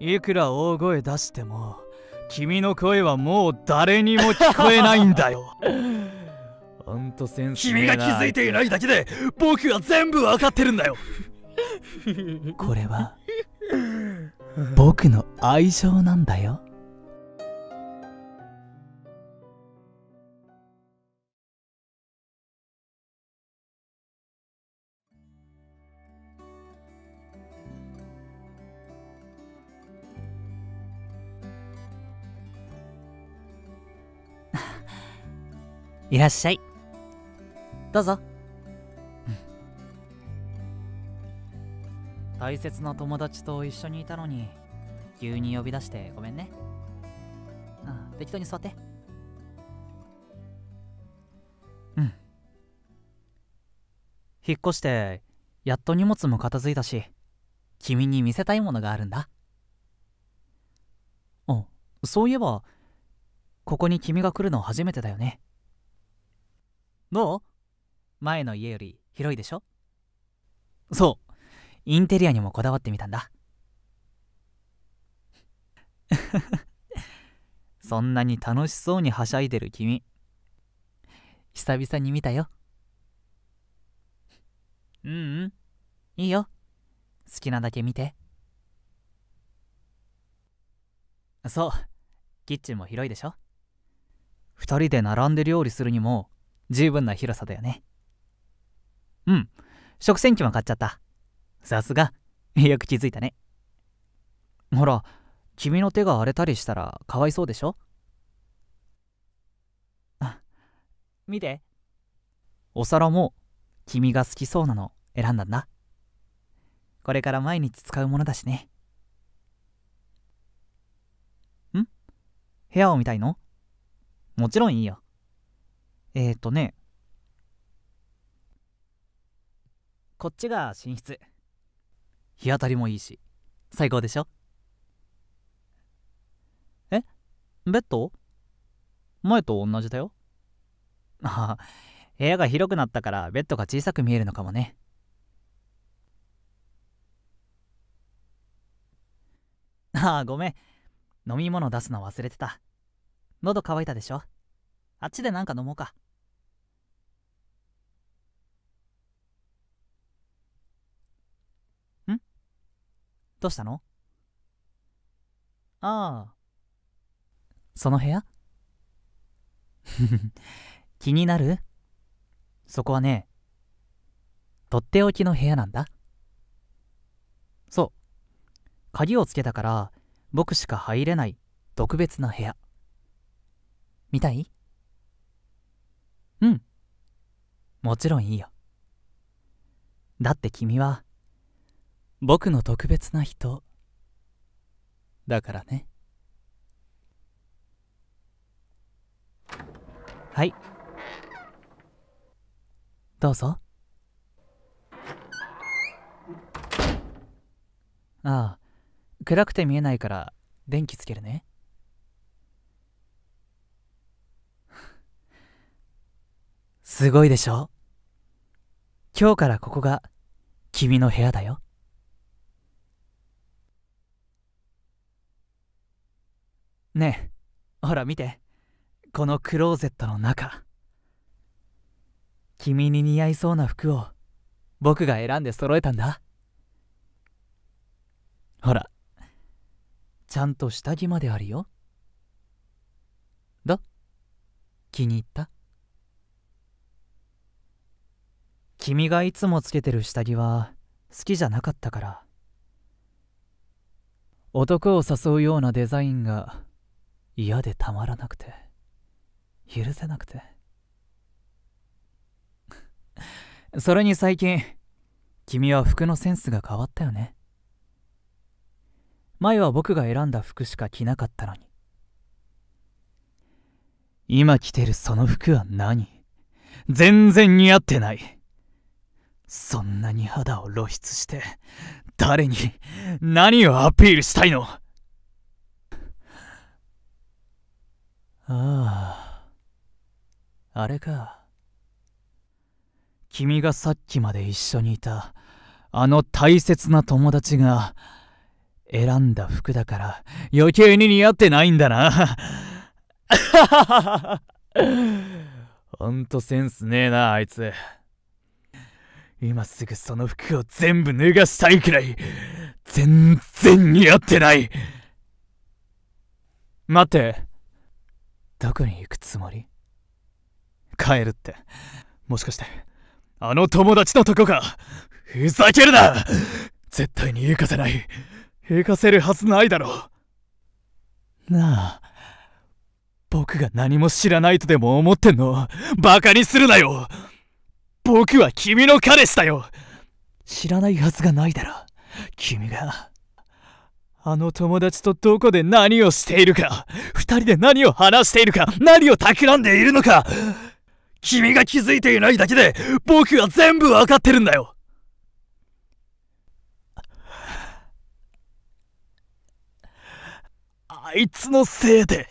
いくら大声出しても君の声はもう誰にも聞こえないんだよ センス君が気づいていないだけで僕は全部わかってるんだよ これは僕の愛情なんだよいらっしゃいどうぞ大切な友達と一緒にいたのに急に呼び出してごめんねあ適当に座ってうん引っ越してやっと荷物も片付いたし君に見せたいものがあるんだあそういえばここに君が来るの初めてだよねどう前の家より広いでしょそうインテリアにもこだわってみたんだ そんなに楽しそうにはしゃいでる君久々に見たようんうんいいよ好きなだけ見てそうキッチンも広いでしょ2人で並んで料理するにも十分な広さだよねうん食洗機も買っちゃったさすが よく気づいたねほら君の手が荒れたりしたらかわいそうでしょあ見てお皿も君が好きそうなの選んだんだこれから毎日使うものだしねん部屋を見たいのもちろんいいよえっ、ー、とねこっちが寝室日当たりもいいし最高でしょえベッド前と同じだよああ部屋が広くなったからベッドが小さく見えるのかもねああごめん飲み物出すの忘れてた喉乾いたでしょあっちでなんか飲もうか。んどうしたのああ。その部屋 気になるそこはね、とっておきの部屋なんだ。そう。鍵をつけたから、僕しか入れない特別な部屋。見たいもちろんいいよだって君は僕の特別な人だからねはいどうぞああ暗くて見えないから電気つけるねすごいでしょ今日からここが君の部屋だよ。ねえ、ほら見て。このクローゼットの中。君に似合いそうな服を僕が選んで揃えたんだ。ほら、ちゃんと下着まであるよ。ど気に入った君がいつもつけてる下着は好きじゃなかったから男を誘うようなデザインが嫌でたまらなくて許せなくて それに最近君は服のセンスが変わったよね前は僕が選んだ服しか着なかったのに今着てるその服は何全然似合ってないそんなに肌を露出して誰に何をアピールしたいのあああれか君がさっきまで一緒にいたあの大切な友達が選んだ服だから余計に似合ってないんだな ほんとセンスねえなあいつ。今すぐその服を全部脱がしたいくらい、全然似合ってない待って、どこに行くつもり帰るって、もしかして、あの友達のとこかふざけるな絶対に行かせない。行かせるはずないだろう。なあ、僕が何も知らないとでも思ってんの馬鹿にするなよ僕は君の彼氏だよ知らないはずがないだろ君があの友達とどこで何をしているか二人で何を話しているか何を企んでいるのか君が気づいていないだけで僕は全部わかってるんだよあいつのせいで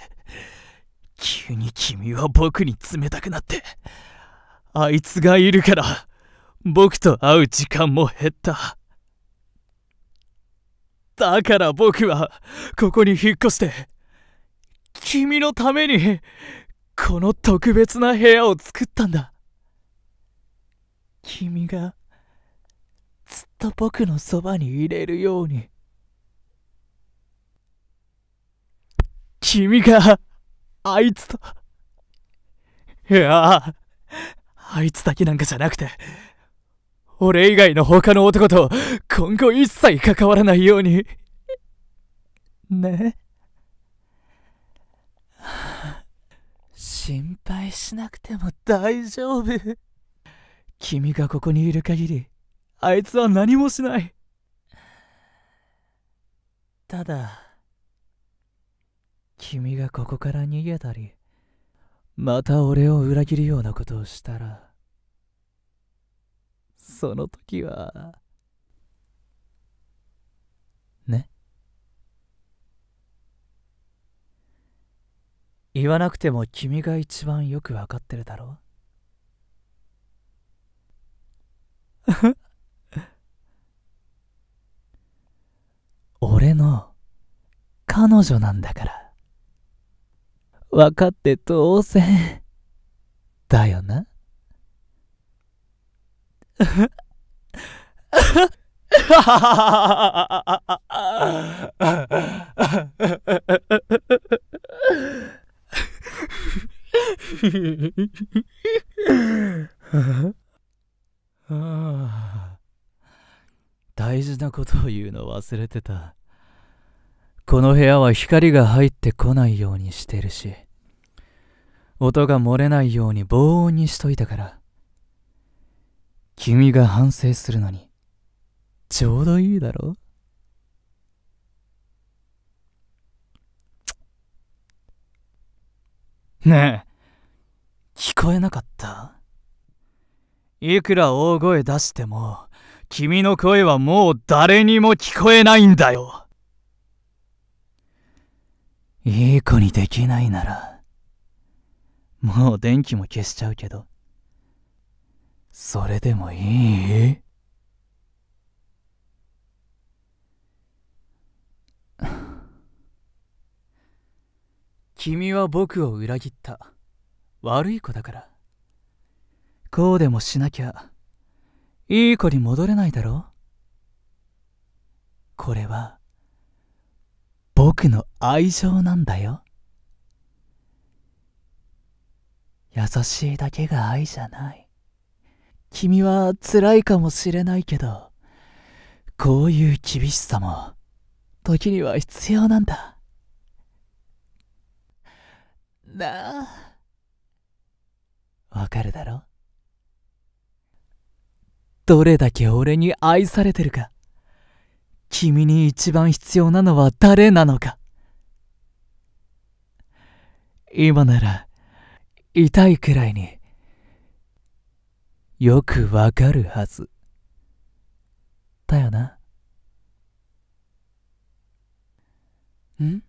急に君は僕に冷たくなってあいつがいるから僕と会う時間も減っただから僕はここに引っ越して君のためにこの特別な部屋を作ったんだ君がずっと僕のそばにいれるように君があいつといやあいつだけなんかじゃなくて、俺以外の他の男と今後一切関わらないように。ね。心配しなくても大丈夫。君がここにいる限り、あいつは何もしない。ただ、君がここから逃げたり。また俺を裏切るようなことをしたらその時はね言わなくても君が一番よくわかってるだろう 俺の彼女なんだから。わかって当然。だよな。大事なことを言うの忘れてた。この部屋は光が入ってこないようにしてるし、音が漏れないように防音にしといたから、君が反省するのに、ちょうどいいだろねえ、聞こえなかったいくら大声出しても、君の声はもう誰にも聞こえないんだよいい子にできないなら、もう電気も消しちゃうけど、それでもいい君は僕を裏切った。悪い子だから。こうでもしなきゃ、いい子に戻れないだろこれは、の愛情なんだよ優しいだけが愛じゃない君は辛いかもしれないけどこういう厳しさも時には必要なんだなあわかるだろどれだけ俺に愛されてるか君に一番必要なのは誰なのか今なら痛いくらいによくわかるはずだよなん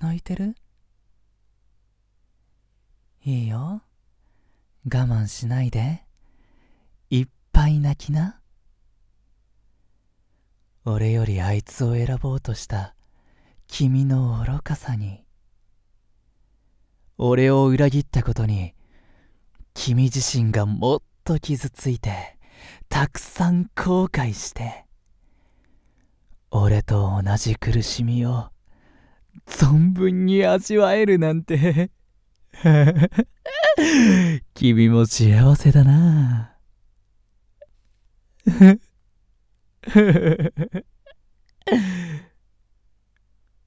泣いてるいいよ我慢しないでいっぱい泣きな。俺よりあいつを選ぼうとした君の愚かさに俺を裏切ったことに君自身がもっと傷ついてたくさん後悔して俺と同じ苦しみを存分に味わえるなんて 君も幸せだな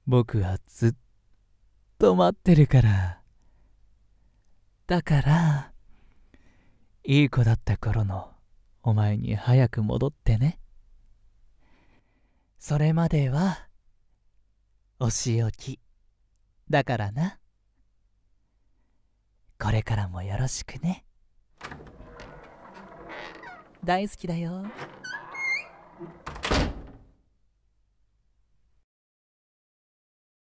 僕はずっと待ってるから。だから、いい子だった頃のお前に早く戻ってね。それまでは、お仕置きだからな。これからもよろしくね。大好きだよ。